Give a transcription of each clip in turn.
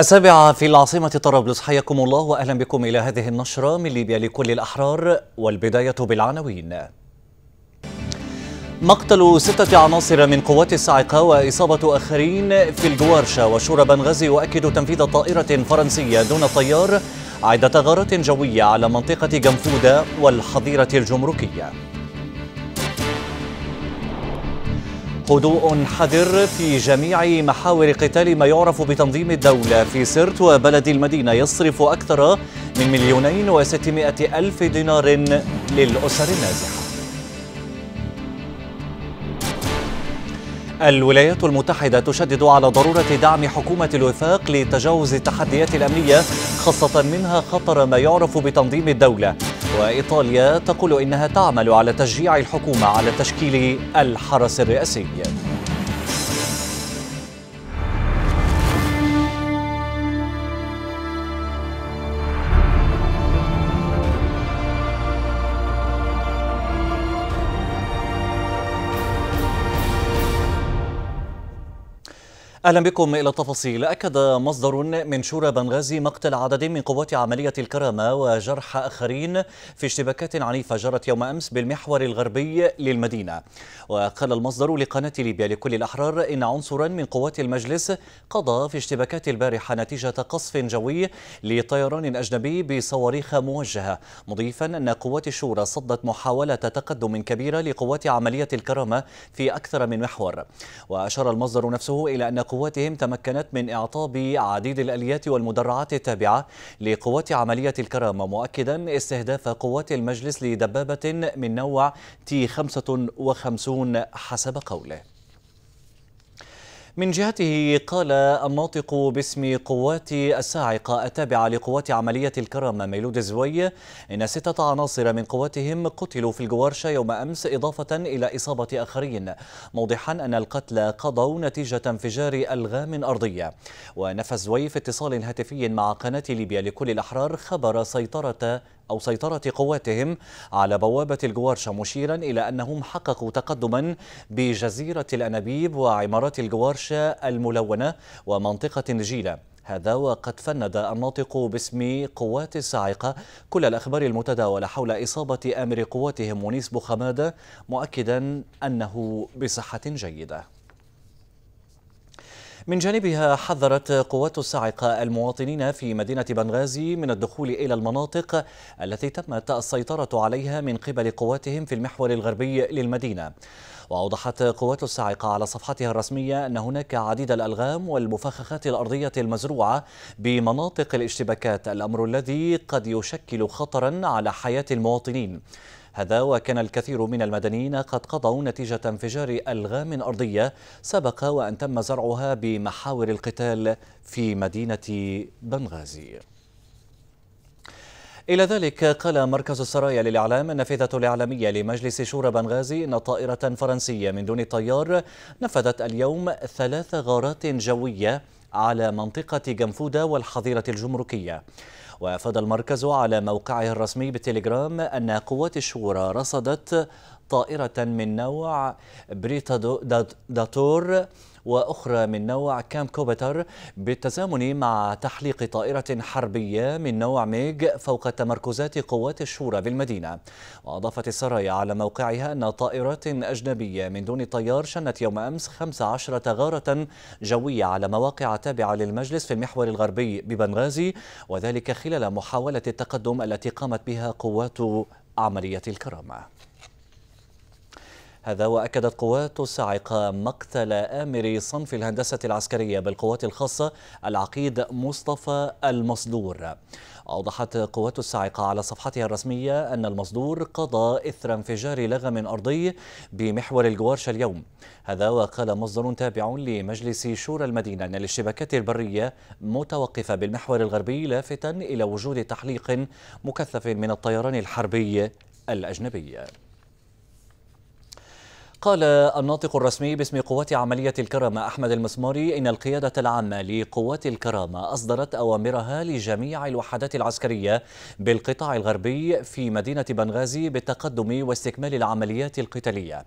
السابعة في العاصمة طرابلس حياكم الله وأهلا بكم إلى هذه النشرة من ليبيا لكل الأحرار والبداية بالعناوين مقتل ستة عناصر من قوات الصاعقة وإصابة آخرين في الجوارشة وشورى بنغازي يؤكد تنفيذ طائرة فرنسية دون طيار عدة غارات جوية على منطقة جنفودة والحظيرة الجمركية هدوء حذر في جميع محاور قتال ما يعرف بتنظيم الدولة في سرت وبلد المدينة يصرف أكثر من مليونين وستمائة ألف دينار للأسر النازحة الولايات المتحدة تشدد على ضرورة دعم حكومة الوفاق لتجاوز التحديات الأمنية خاصة منها خطر ما يعرف بتنظيم الدولة وإيطاليا تقول إنها تعمل على تشجيع الحكومة على تشكيل الحرس الرئاسي أهلا بكم إلى التفاصيل أكد مصدر من شورى بنغازي مقتل عدد من قوات عملية الكرامة وجرح آخرين في اشتباكات عنيفة جرت يوم أمس بالمحور الغربي للمدينة وقال المصدر لقناة ليبيا لكل الأحرار إن عنصرا من قوات المجلس قضى في اشتباكات البارحة نتيجة قصف جوي لطيران أجنبي بصواريخ موجهة مضيفا أن قوات الشورى صدت محاولة تقدم كبيرة لقوات عملية الكرامة في أكثر من محور وأشار المصدر نفسه إلى أن قواتهم تمكنت من إعطاب عديد الأليات والمدرعات التابعة لقوات عملية الكرامة مؤكدا استهداف قوات المجلس لدبابة من نوع تي 55 حسب قوله من جهته قال الناطق باسم قوات الساعقة التابعة لقوات عملية الكرم ميلود زوي إن ستة عناصر من قواتهم قتلوا في الجوارشة يوم أمس إضافة إلى إصابة آخرين موضحا أن القتلى قضوا نتيجة انفجار ألغام أرضية ونفى زوي في اتصال هاتفي مع قناة ليبيا لكل الأحرار خبر سيطرة أو سيطرة قواتهم على بوابة الجوارشة مشيرا إلى أنهم حققوا تقدما بجزيرة الأنابيب وعمارات الجوارشة الملونة ومنطقة نجيلة هذا وقد فند الناطق باسم قوات الصاعقة كل الأخبار المتداولة حول إصابة آمر قواتهم منيس بوخمادة مؤكدا أنه بصحة جيدة من جانبها حذرت قوات الصاعقة المواطنين في مدينة بنغازي من الدخول إلى المناطق التي تمت السيطرة عليها من قبل قواتهم في المحور الغربي للمدينة وأوضحت قوات الصاعقة على صفحتها الرسمية أن هناك عديد الألغام والمفخخات الأرضية المزروعة بمناطق الاشتباكات الأمر الذي قد يشكل خطرا على حياة المواطنين هذا وكان الكثير من المدنيين قد قضوا نتيجة انفجار ألغام أرضية سبق وأن تم زرعها بمحاور القتال في مدينة بنغازي إلى ذلك قال مركز السرايا للإعلام النافذة الإعلامية لمجلس شورى بنغازي أن طائرة فرنسية من دون طيار نفذت اليوم ثلاث غارات جوية على منطقة جنفودة والحظيرة الجمركية وأفاد المركز على موقعه الرسمي بالتليجرام أن قوات الشورى رصدت طائرة من نوع دا وأخرى من نوع كام كوبتر بالتزامن مع تحليق طائرة حربية من نوع ميغ فوق تمركزات قوات الشورى بالمدينة وأضافت السرايا على موقعها أن طائرات أجنبية من دون طيار شنت يوم أمس 15 غارة جوية على مواقع تابعة للمجلس في المحور الغربي ببنغازي وذلك خلال محاولة التقدم التي قامت بها قوات عملية الكرامة هذا وأكدت قوات الصاعقة مقتل آمر صنف الهندسة العسكرية بالقوات الخاصة العقيد مصطفى المصدور أوضحت قوات الصاعقة على صفحتها الرسمية أن المصدور قضى إثر انفجار لغم أرضي بمحور الجوارش اليوم هذا وقال مصدر تابع لمجلس شورى المدينة أن الاشتباكات البرية متوقفة بالمحور الغربي لافتا إلى وجود تحليق مكثف من الطيران الحربي الأجنبي قال الناطق الرسمي باسم قوات عملية الكرامة أحمد المسماري إن القيادة العامة لقوات الكرامة أصدرت أوامرها لجميع الوحدات العسكرية بالقطاع الغربي في مدينة بنغازي بالتقدم واستكمال العمليات القتالية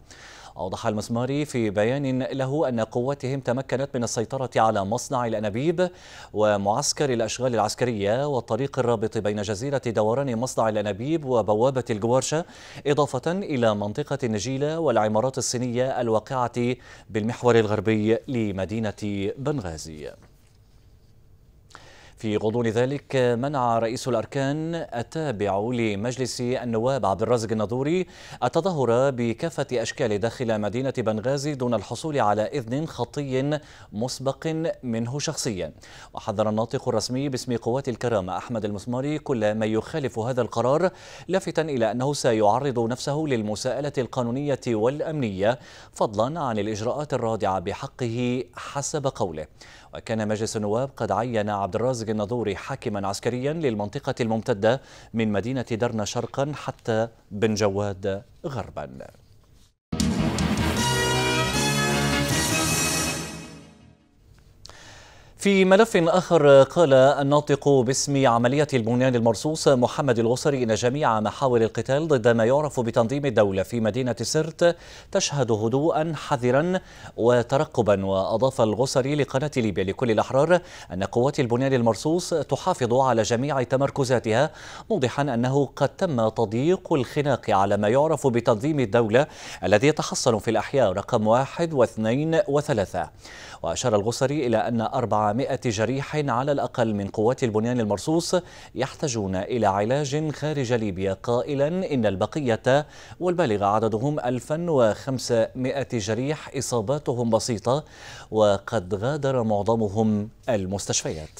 أوضح المسماري في بيان له أن قواتهم تمكنت من السيطرة على مصنع الأنابيب ومعسكر الأشغال العسكرية والطريق الرابط بين جزيرة دوران مصنع الأنابيب وبوابة الجوارشة إضافة إلى منطقة النجيلة والعمارات الصينية الواقعة بالمحور الغربي لمدينة بنغازي في غضون ذلك منع رئيس الأركان التابع لمجلس النواب عبد الرازق النضوري التظاهر بكافة أشكال داخل مدينة بنغازي دون الحصول على إذن خطي مسبق منه شخصيا وحذر الناطق الرسمي باسم قوات الكرامة أحمد المسماري كل ما يخالف هذا القرار لافتا إلى أنه سيعرض نفسه للمساءلة القانونية والأمنية فضلا عن الإجراءات الرادعة بحقه حسب قوله وكان مجلس النواب قد عين عبد الرازق النضوري حاكما عسكريا للمنطقة الممتدة من مدينة درنا شرقا حتى بن جواد غربا في ملف آخر قال الناطق باسم عملية البنيان المرصوص محمد الغصري إن جميع محاور القتال ضد ما يعرف بتنظيم الدولة في مدينة سرت تشهد هدوءا حذرا وترقبا وأضاف الغصري لقناة ليبيا لكل الأحرار أن قوات البنيان المرصوص تحافظ على جميع تمركزاتها موضحا أنه قد تم تضييق الخناق على ما يعرف بتنظيم الدولة الذي يتحصن في الأحياء رقم واحد واثنين وثلاثة وأشار الغصري إلى أن أربعة 700 جريح على الأقل من قوات البنيان المرصوص يحتاجون إلى علاج خارج ليبيا قائلا إن البقية والبالغ عددهم 1500 جريح إصاباتهم بسيطة وقد غادر معظمهم المستشفيات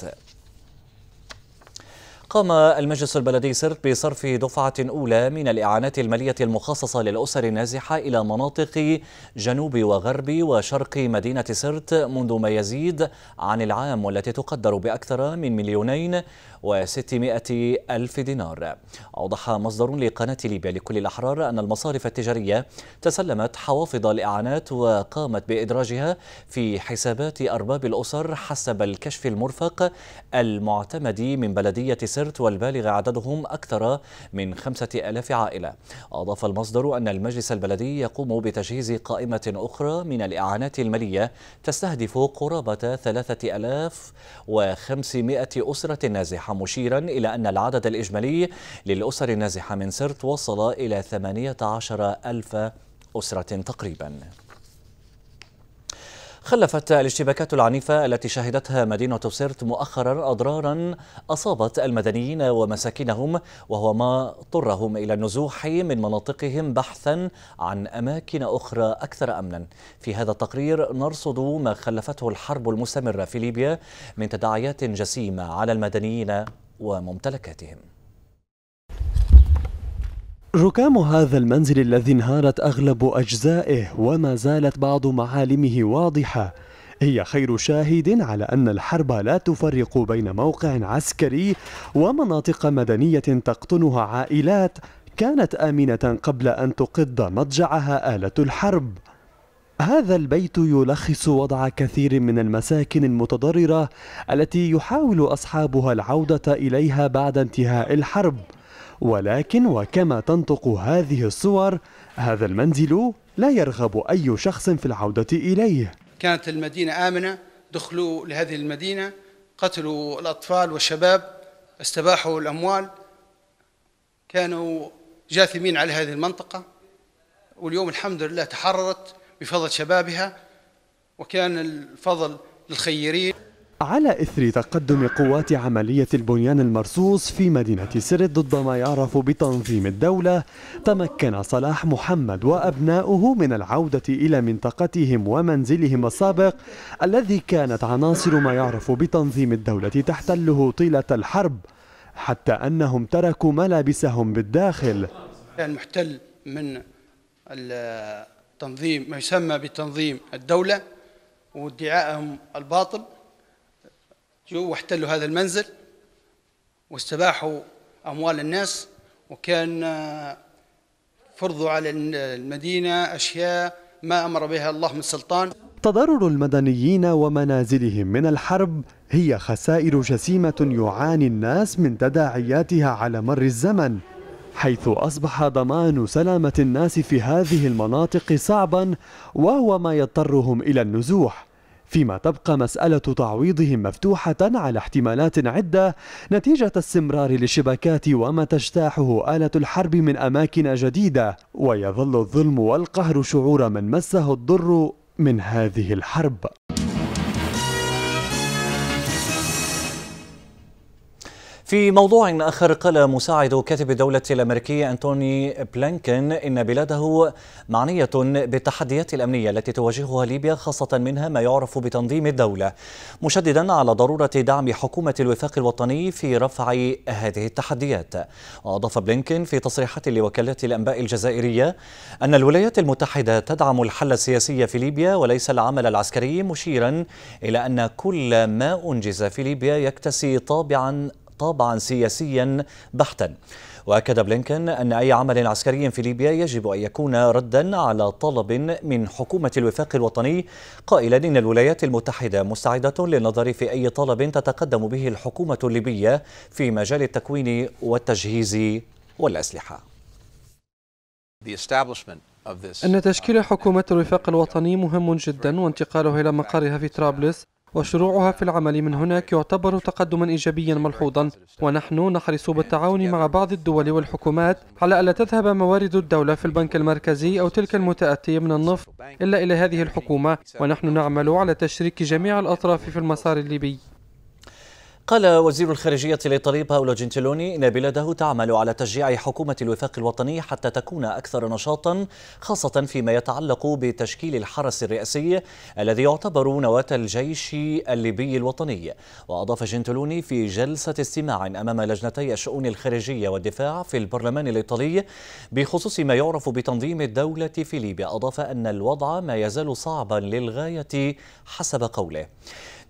قام المجلس البلدي سرت بصرف دفعة أولى من الإعانات المالية المخصصة للأسر النازحة إلى مناطق جنوب وغرب وشرق مدينة سرت منذ ما يزيد عن العام والتي تقدر بأكثر من مليونين وستمائة ألف دينار أوضح مصدر لقناة ليبيا لكل الأحرار أن المصارف التجارية تسلمت حوافظ الإعانات وقامت بإدراجها في حسابات أرباب الأسر حسب الكشف المرفق المعتمد من بلدية سرت سرت والبالغ عددهم أكثر من خمسة ألاف عائلة أضاف المصدر أن المجلس البلدي يقوم بتجهيز قائمة أخرى من الإعانات المالية تستهدف قرابة ثلاثة ألاف وخمسمائة أسرة نازحة مشيرا إلى أن العدد الإجمالي للأسر النازحة من سرت وصل إلى ثمانية عشر ألف أسرة تقريباً خلفت الاشتباكات العنيفة التي شهدتها مدينة سرت مؤخرا أضرارا أصابت المدنيين ومساكنهم وهو ما اضطرهم إلى النزوح من مناطقهم بحثا عن أماكن أخرى أكثر أمنا في هذا التقرير نرصد ما خلفته الحرب المستمرة في ليبيا من تداعيات جسيمة على المدنيين وممتلكاتهم ركام هذا المنزل الذي انهارت أغلب أجزائه وما زالت بعض معالمه واضحة هي خير شاهد على أن الحرب لا تفرق بين موقع عسكري ومناطق مدنية تقطنها عائلات كانت آمنة قبل أن تقض مضجعها آلة الحرب هذا البيت يلخص وضع كثير من المساكن المتضررة التي يحاول أصحابها العودة إليها بعد انتهاء الحرب ولكن وكما تنطق هذه الصور هذا المنزل لا يرغب أي شخص في العودة إليه كانت المدينة آمنة دخلوا لهذه المدينة قتلوا الأطفال والشباب استباحوا الأموال كانوا جاثمين على هذه المنطقة واليوم الحمد لله تحررت بفضل شبابها وكان الفضل للخيرين على إثر تقدم قوات عملية البنيان المرصوص في مدينة سرت ضد ما يعرف بتنظيم الدولة تمكن صلاح محمد وأبناؤه من العودة إلى منطقتهم ومنزلهم السابق الذي كانت عناصر ما يعرف بتنظيم الدولة تحتله طيلة الحرب حتى أنهم تركوا ملابسهم بالداخل المحتل من التنظيم ما يسمى بتنظيم الدولة وادعائهم الباطل جو واحتلوا هذا المنزل واستباحوا أموال الناس وكان آه، فرضوا على المدينة أشياء ما أمر بها الله من سلطان تضرر المدنيين ومنازلهم من الحرب هي خسائر جسيمة يعاني الناس من تداعياتها على مر الزمن حيث أصبح ضمان سلامة الناس في هذه المناطق صعبا وهو ما يضطرهم إلى النزوح فيما تبقى مسألة تعويضهم مفتوحة على احتمالات عدة نتيجة استمرار للشبكات وما تجتاحه آلة الحرب من أماكن جديدة ويظل الظلم والقهر شعور من مسه الضر من هذه الحرب في موضوع آخر قال مساعد كاتب الدولة الأمريكية أنتوني بلينكن إن بلاده معنية بالتحديات الأمنية التي تواجهها ليبيا خاصة منها ما يعرف بتنظيم الدولة مشددا على ضرورة دعم حكومة الوفاق الوطني في رفع هذه التحديات وأضاف بلينكن في تصريحات لوكالة الأنباء الجزائرية أن الولايات المتحدة تدعم الحل السياسي في ليبيا وليس العمل العسكري مشيرا إلى أن كل ما أنجز في ليبيا يكتسي طابعا طابعا سياسيا بحتا واكد بلينكن ان اي عمل عسكري في ليبيا يجب ان يكون ردا على طلب من حكومه الوفاق الوطني قائلا ان الولايات المتحده مستعده للنظر في اي طلب تتقدم به الحكومه الليبيه في مجال التكوين والتجهيز والاسلحه أن تشكيل حكومة الوفاق الوطني مهم جدا وانتقالها إلى مقرها في طرابلس وشروعها في العمل من هناك يعتبر تقدما إيجابيا ملحوظا ونحن نحرص بالتعاون مع بعض الدول والحكومات على ألا تذهب موارد الدولة في البنك المركزي أو تلك المتأتية من النفط إلا إلى هذه الحكومة ونحن نعمل على تشريك جميع الأطراف في المسار الليبي قال وزير الخارجية الإيطالي باولو جنتيلوني إن بلاده تعمل على تشجيع حكومة الوفاق الوطني حتى تكون أكثر نشاطا خاصة فيما يتعلق بتشكيل الحرس الرئاسي الذي يعتبر نواة الجيش الليبي الوطني وأضاف جنتيلوني في جلسة استماع أمام لجنتي الشؤون الخارجية والدفاع في البرلمان الإيطالي بخصوص ما يعرف بتنظيم الدولة في ليبيا أضاف أن الوضع ما يزال صعبا للغاية حسب قوله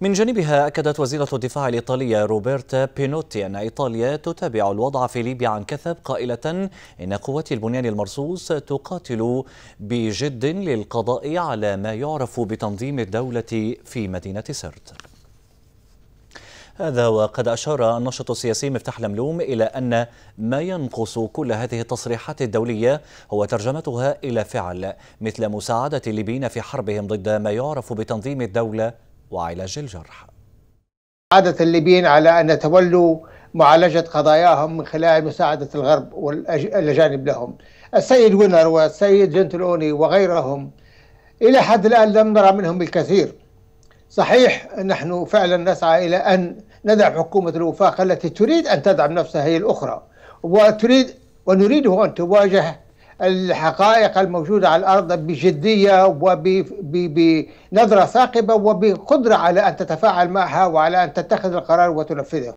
من جانبها أكدت وزيرة الدفاع الإيطالية روبرتا بينوتي أن إيطاليا تتابع الوضع في ليبيا عن كثب قائلة إن قوات البنيان المرصوص تقاتل بجد للقضاء على ما يعرف بتنظيم الدولة في مدينة سرت هذا وقد أشار النشط السياسي مفتاح لملوم إلى أن ما ينقص كل هذه التصريحات الدولية هو ترجمتها إلى فعل مثل مساعدة الليبيين في حربهم ضد ما يعرف بتنظيم الدولة وعلاج الجرحى عادة الليبيين على أن يتولوا معالجة قضاياهم من خلال مساعدة الغرب والأجانب لهم السيد وينر والسيد جنتلوني وغيرهم إلى حد الآن لم نرى منهم الكثير صحيح نحن فعلا نسعى إلى أن ندعم حكومة الوفاق التي تريد أن تدعم نفسها هي الأخرى وتريد ونريده أن تواجه الحقائق الموجودة على الأرض بجدية وبنظرة ثاقبة وبقدرة على أن تتفاعل معها وعلى أن تتخذ القرار وتنفذه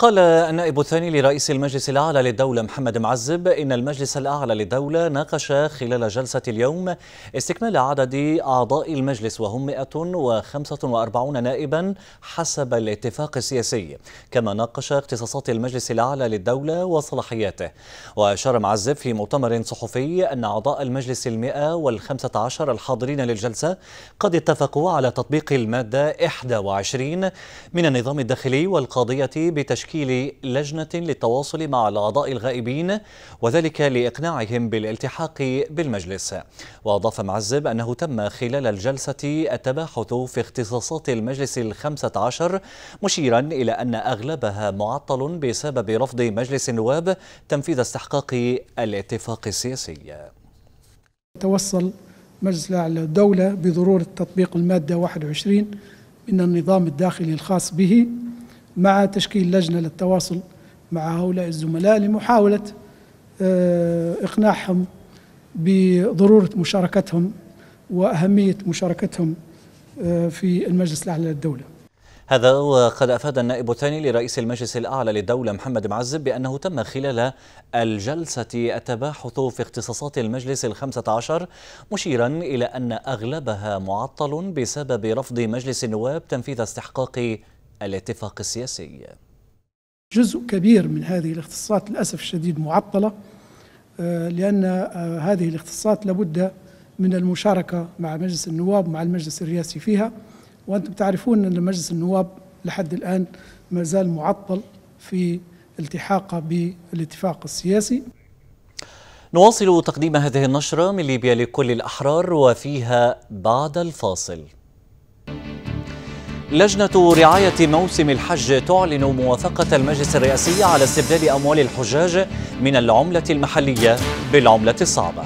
قال النائب الثاني لرئيس المجلس الأعلى للدولة محمد معزب إن المجلس الأعلى للدولة ناقش خلال جلسة اليوم استكمال عدد أعضاء المجلس وهم 145 نائبا حسب الاتفاق السياسي كما ناقش اختصاصات المجلس الأعلى للدولة وصلاحياته وأشار معزب في مؤتمر صحفي أن أعضاء المجلس المئة والخمسة عشر الحاضرين للجلسة قد اتفقوا على تطبيق المادة 21 من النظام الداخلي والقضية بتشكيل تشكيل لجنة للتواصل مع الأعضاء الغائبين وذلك لإقناعهم بالالتحاق بالمجلس وأضاف معزب أنه تم خلال الجلسة التباحث في اختصاصات المجلس الخمسة عشر مشيرا إلى أن أغلبها معطل بسبب رفض مجلس النواب تنفيذ استحقاق الاتفاق السياسي توصل مجلس الأعلى الدولة بضرورة تطبيق المادة 21 من النظام الداخلي الخاص به مع تشكيل لجنه للتواصل مع هؤلاء الزملاء لمحاوله آه، اقناعهم بضروره مشاركتهم واهميه مشاركتهم آه، في المجلس الاعلى للدوله. هذا وقد افاد النائب الثاني لرئيس المجلس الاعلى للدوله محمد معزب بانه تم خلال الجلسه التباحث في اختصاصات المجلس الخمسه عشر مشيرا الى ان اغلبها معطل بسبب رفض مجلس النواب تنفيذ استحقاق الاتفاق السياسي جزء كبير من هذه الاختصاصات للأسف الشديد معطلة آه، لأن آه، هذه الاختصاصات لابد من المشاركة مع مجلس النواب مع المجلس الرئاسي فيها وأنتم تعرفون أن مجلس النواب لحد الآن ما زال معطل في التحاقه بالاتفاق السياسي نواصل تقديم هذه النشرة من ليبيا لكل الأحرار وفيها بعد الفاصل لجنة رعاية موسم الحج تعلن موافقة المجلس الرئاسي على استبدال أموال الحجاج من العملة المحلية بالعملة الصعبة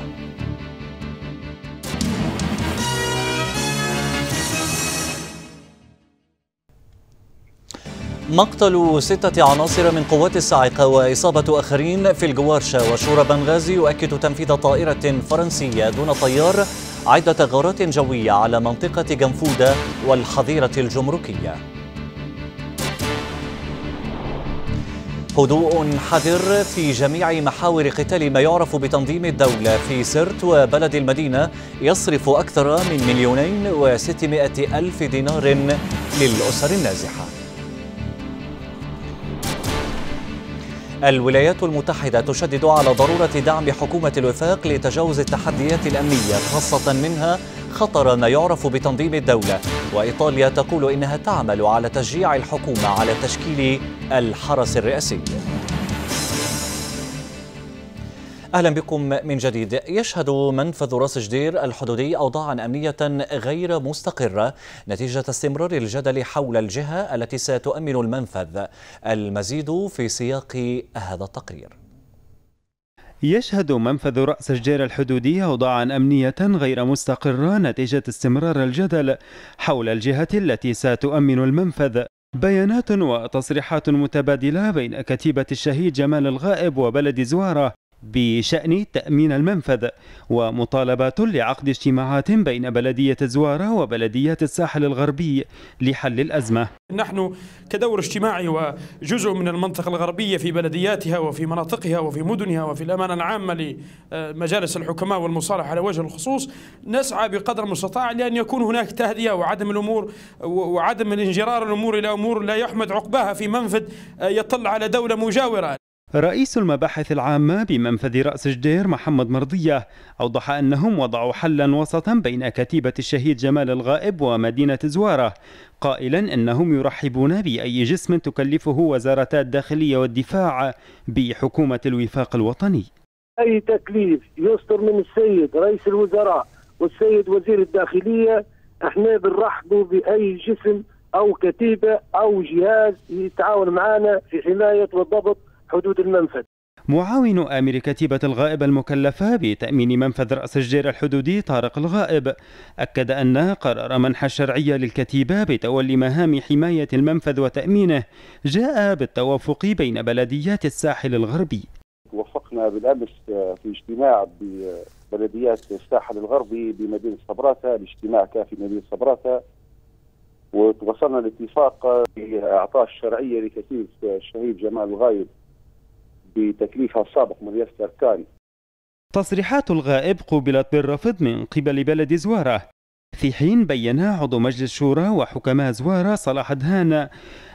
مقتل ستة عناصر من قوات الصاعقة وإصابة آخرين في الجوارشة وشورى بنغازي يؤكد تنفيذ طائرة فرنسية دون طيار عدة غارات جوية على منطقة جنفودة والحظيرة الجمركية هدوء حذر في جميع محاور قتال ما يعرف بتنظيم الدولة في سرت وبلد المدينة يصرف أكثر من مليونين وستمائة ألف دينار للأسر النازحة الولايات المتحدة تشدد على ضرورة دعم حكومة الوفاق لتجاوز التحديات الأمنية خاصة منها خطر ما يعرف بتنظيم الدولة وإيطاليا تقول إنها تعمل على تشجيع الحكومة على تشكيل الحرس الرئاسي أهلا بكم من جديد يشهد منفذ راس جدير الحدودي أوضاعا أمنية غير مستقرة نتيجة استمرار الجدل حول الجهة التي ستؤمن المنفذ المزيد في سياق هذا التقرير يشهد منفذ رأس جدير الحدودي أوضاعا أمنية غير مستقرة نتيجة استمرار الجدل حول الجهة التي ستؤمن المنفذ بيانات وتصريحات متبادلة بين كتيبة الشهيد جمال الغائب وبلد زوارة بشأن تأمين المنفذ ومطالبات لعقد اجتماعات بين بلدية زوارة وبلديات الساحل الغربي لحل الأزمة نحن كدور اجتماعي وجزء من المنطقة الغربية في بلدياتها وفي مناطقها وفي مدنها وفي الأمانة العامة لمجالس الحكماء والمصالحة على وجه الخصوص نسعى بقدر المستطاع لأن يكون هناك تهدئة وعدم الأمور وعدم الانجرار الأمور إلى أمور لا يحمد عقباها في منفذ يطل على دولة مجاورة رئيس المباحث العامة بمنفذ رأس جدير محمد مرضية أوضح أنهم وضعوا حلا وسطا بين كتيبة الشهيد جمال الغائب ومدينة زوارة قائلا أنهم يرحبون بأي جسم تكلفه وزارتا الداخلية والدفاع بحكومة الوفاق الوطني أي تكليف يصدر من السيد رئيس الوزراء والسيد وزير الداخلية احنا بنرحبوا بأي جسم أو كتيبة أو جهاز يتعاون معنا في حماية والضبط حدود المنفذ معاون آمر كتيبة الغائب المكلفة بتأمين منفذ رأس الجير الحدودي طارق الغائب أكد أن قرار منح الشرعية للكتيبة بتولي مهام حماية المنفذ وتأمينه جاء بالتوافق بين بلديات الساحل الغربي وفقنا بالأمس في اجتماع ببلديات الساحل الغربي بمدينة صبراتة الاجتماع كان في مدينة صبراتة وتوصلنا لاتفاق بإعطاء الشرعية لكتيبه الشهيد جمال الغايب بتكليفها السابق من رئاسة الأبكاري تصريحات الغائب قوبلت بالرفض من قبل بلد زواره في حين بين عضو مجلس الشورى وحكماء زوارة صلاح دهان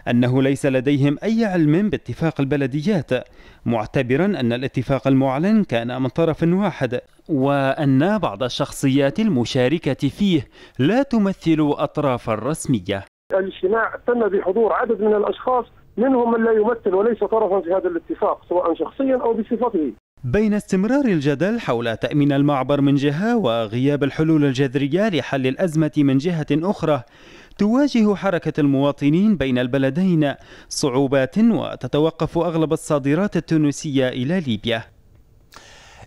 أنه ليس لديهم أي علم باتفاق البلديات معتبرا أن الاتفاق المعلن كان من طرف واحد وأن بعض الشخصيات المشاركة فيه لا تمثل أطراف رسمية الاجتماع تم بحضور عدد من الأشخاص منهم من لا يمثل وليس طرفا في هذا الاتفاق سواء شخصيا أو بصفته بين استمرار الجدل حول تأمين المعبر من جهة وغياب الحلول الجذرية لحل الأزمة من جهة أخرى تواجه حركة المواطنين بين البلدين صعوبات وتتوقف أغلب الصادرات التونسية إلى ليبيا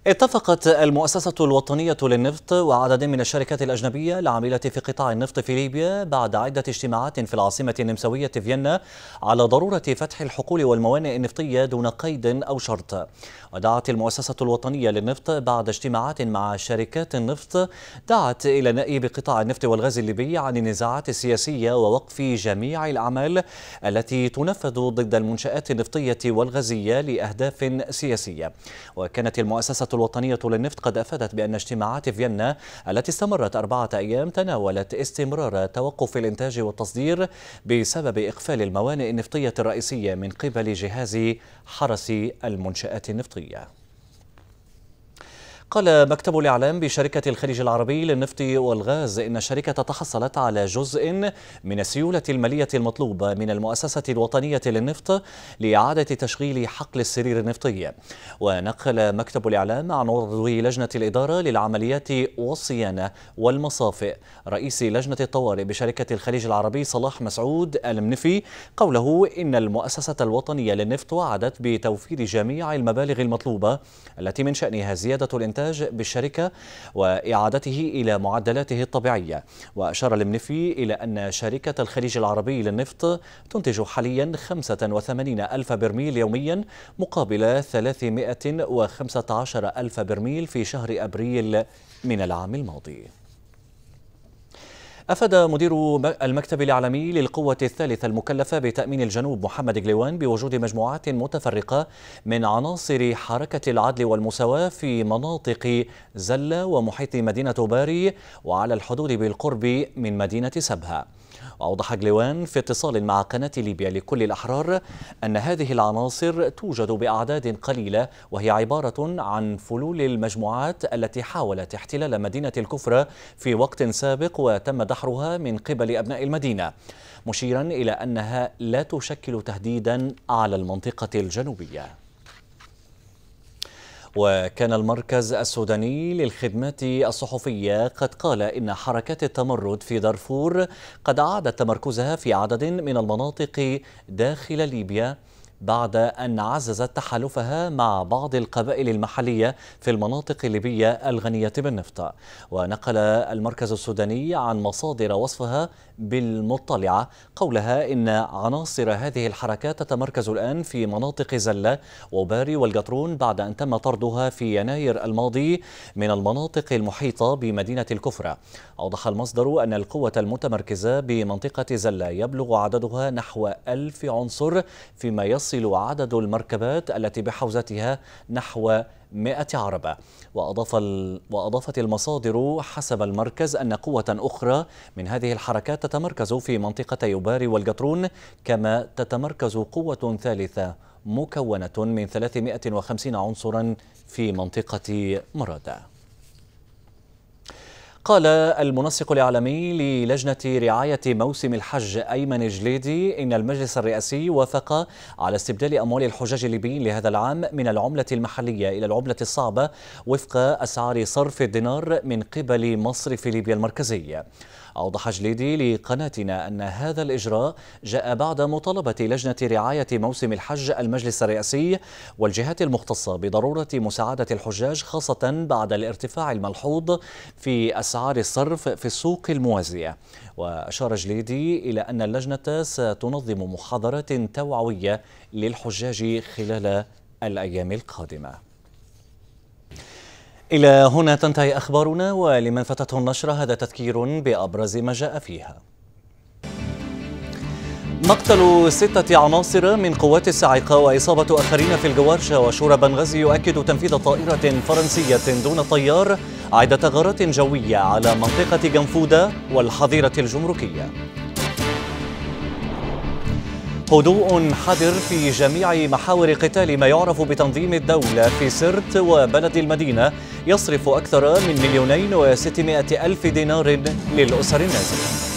اتفقت المؤسسة الوطنية للنفط وعدد من الشركات الأجنبية العاملة في قطاع النفط في ليبيا بعد عدة اجتماعات في العاصمة النمساوية فيينا على ضرورة فتح الحقول والموانئ النفطية دون قيد أو شرط ودعت المؤسسة الوطنية للنفط بعد اجتماعات مع شركات النفط دعت إلى نائب قطاع النفط والغاز الليبي عن النزاعات السياسية ووقف جميع الأعمال التي تنفذ ضد المنشآت النفطية والغازية لأهداف سياسية وكانت المؤسسة الوطنية للنفط قد أفادت بأن اجتماعات فيينا التي استمرت أربعة أيام تناولت استمرار توقف الإنتاج والتصدير بسبب إقفال الموانئ النفطية الرئيسية من قبل جهاز حرس المنشآت النفطية قال مكتب الإعلام بشركة الخليج العربي للنفط والغاز إن الشركة تحصلت على جزء من السيولة المالية المطلوبة من المؤسسة الوطنية للنفط لإعادة تشغيل حقل السرير النفطي ونقل مكتب الإعلام عن عضو لجنة الإدارة للعمليات والصيانة والمصافئ رئيس لجنة الطوارئ بشركة الخليج العربي صلاح مسعود المنفي قوله إن المؤسسة الوطنية للنفط وعدت بتوفير جميع المبالغ المطلوبة التي من شأنها زيادة الإنتاج الإنتاج بالشركة وإعادته إلى معدلاته الطبيعية وأشار المنفي إلى أن شركة الخليج العربي للنفط تنتج حاليا 85 ألف برميل يوميا مقابل 315 ألف برميل في شهر أبريل من العام الماضي أفاد مدير المكتب الإعلامي للقوة الثالثة المكلفة بتأمين الجنوب محمد جليوان بوجود مجموعات متفرقة من عناصر حركة العدل والمساواة في مناطق زلة ومحيط مدينة باري وعلى الحدود بالقرب من مدينة سبها وأوضح جليوان في اتصال مع قناة ليبيا لكل الأحرار أن هذه العناصر توجد بأعداد قليلة وهي عبارة عن فلول المجموعات التي حاولت احتلال مدينة الكفرة في وقت سابق وتم دحرها من قبل أبناء المدينة مشيرا إلى أنها لا تشكل تهديدا على المنطقة الجنوبية وكان المركز السوداني للخدمات الصحفية قد قال إن حركات التمرد في دارفور قد أعادت تمركزها في عدد من المناطق داخل ليبيا بعد أن عززت تحالفها مع بعض القبائل المحلية في المناطق الليبية الغنية بالنفط ونقل المركز السوداني عن مصادر وصفها بالمطلعة قولها إن عناصر هذه الحركات تتمركز الآن في مناطق زلة وباري والقطرون بعد أن تم طردها في يناير الماضي من المناطق المحيطة بمدينة الكفرة أوضح المصدر أن القوة المتمركزة بمنطقة زلة يبلغ عددها نحو ألف عنصر فيما يصل عدد المركبات التي بحوزتها نحو 100 عربة وأضاف وأضافت المصادر حسب المركز أن قوة أخرى من هذه الحركات تتمركز في منطقة يباري والقطرون كما تتمركز قوة ثالثة مكونة من 350 عنصرا في منطقة مرادة قال المنسق الإعلامي للجنة رعاية موسم الحج أيمن جليدي إن المجلس الرئاسي وافق على استبدال أموال الحجاج الليبيين لهذا العام من العملة المحلية إلى العملة الصعبة وفق أسعار صرف الدينار من قبل مصرف ليبيا المركزي أوضح جليدي لقناتنا أن هذا الإجراء جاء بعد مطالبة لجنة رعاية موسم الحج المجلس الرئاسي والجهات المختصة بضرورة مساعدة الحجاج خاصة بعد الارتفاع الملحوظ في أسعار الصرف في السوق الموازية وأشار جليدي إلى أن اللجنة ستنظم محاضرات توعوية للحجاج خلال الأيام القادمة إلى هنا تنتهي أخبارنا ولمن فاتته النشرة هذا تذكير بأبرز ما جاء فيها مقتل ستة عناصر من قوات الصاعقة وإصابة آخرين في الجوارشة وشورى بنغازي يؤكد تنفيذ طائرة فرنسية دون طيار عدة غارات جوية على منطقة جنفودة والحظيرة الجمركية هدوء حذر في جميع محاور قتال ما يعرف بتنظيم الدولة في سرت وبلد المدينة يصرف أكثر من مليونين وستمائة ألف دينار للأسر النازلة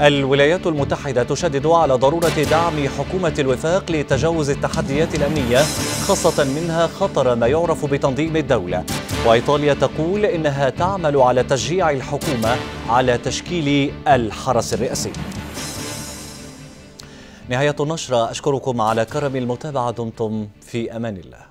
الولايات المتحدة تشدد على ضرورة دعم حكومة الوفاق لتجاوز التحديات الأمنية خاصة منها خطر ما يعرف بتنظيم الدولة وإيطاليا تقول إنها تعمل على تشجيع الحكومة على تشكيل الحرس الرئاسي نهاية النشرة أشكركم على كرم المتابعة دمتم في أمان الله